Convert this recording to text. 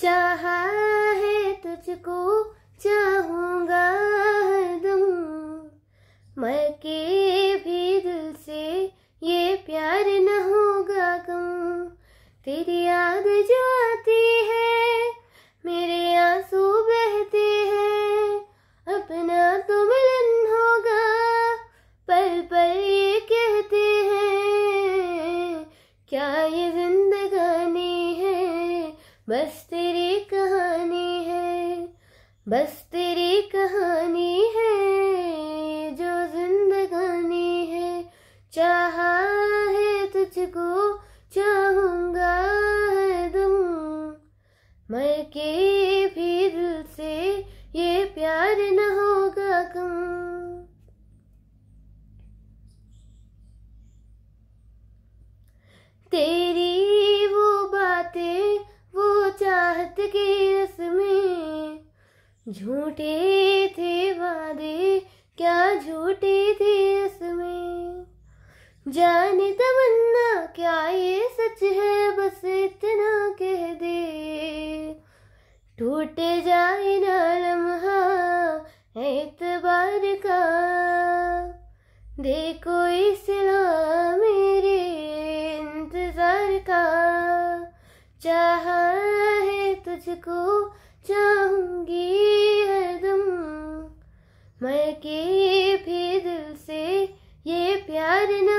चाहा है तुझको चाहूंगा हरदम मर के भी दिल से ये प्यार न होगा कम तेरी याद जो आती है मेरे आंसू बहते हैं अपना तो मिलन होगा पल पल ये कहते हैं क्या ये बस तेरी कहानी है बस तेरी कहानी है जो जिंदगानी है चाह है तुझको चाहूंगा है तुम मैं के भी दिल से ये प्यार न होगा कम तेरे बात की रस्में झूठे थे वादे क्या झूठे थे रस्में जाने तमन्ना क्या ये सच है बस इतना कह दे टूटे जाए ना लम्हा एतबार का देखो इसला मेरे इंतजार का चाहा तुझको चाहूंगी हरदम मैं के भी दिल से ये प्यार ना